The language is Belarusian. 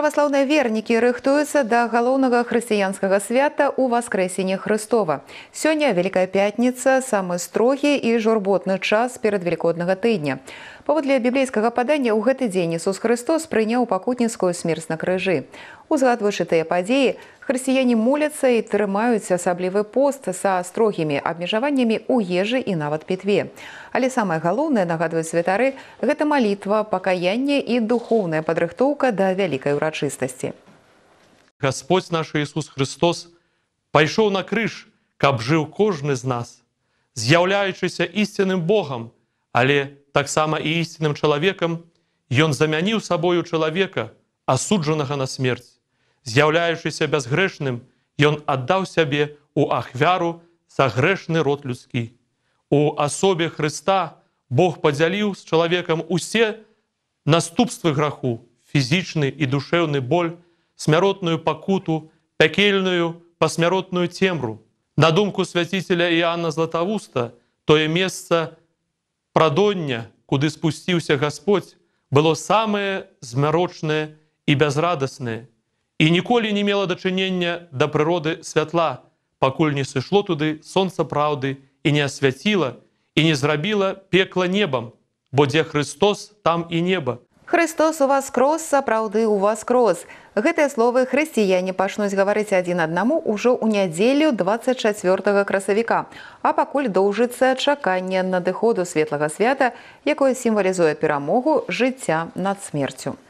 праваслаўныя вернікі рыхтуюцца да галоўнага хрысціянскага свята ў васкрэсенне Хрыстова. Сёння вялікая пятніца самы строгі і журботны час перад велікоднага тыдня. Паводле біблейскага падання ў гэты дзень Ісус Христос прыняў пакутніцкую смерць на крыжы. Узгадваючы тыя падзеі, хрысціяне моляцца і трымаюць асаблівы пост са строгімі абмежаваннямі ў ежы і нават пітве. Але самае галоўнае нагадваюць святары, гэта малітва, пакаянне і духоўная падрыхтоўка да вялікай урачыстасці. Господь наш Ісус Христос пайшоў на крыж, каб жыў кожны з нас, з'яўляючыся ісціным Богом, але таксама і ісціным чалавекам, Ён замяніў сабою чалавека, асуджанага на смерць з'яўляючыся бязгрэшным, ён аддаў сябе у ахвяру за грэшны род людскі. У асобе Хрыста Бог падзяліў з чалавекам усе наступствы граху, фізічны і душэўны боль, смяротную пакуту, пякельную, пасмяротную цемру. На думку свяціцеля Іанна Златавуста, тое месца прадоння, куды спусціўся Господь, было самае змярочнае і бязрадаснае, і ніколі не мела дачынення да прыроды святла, пакуль не сышло туды сонца праўды і не асвяціла і не зрабіла пекла небам, бо дзе Христос там і неба. Христос у вас крос сапраўды у вас крос. Гэтыя словы хрысціяне пачнуць гаварыць адзін аднаму ўжо ў нядзелю 24 красавіка. А пакуль доўжыцца чаканне надыходу светлага свята, якое сімвалізуе перамогу жыцця над смерцю.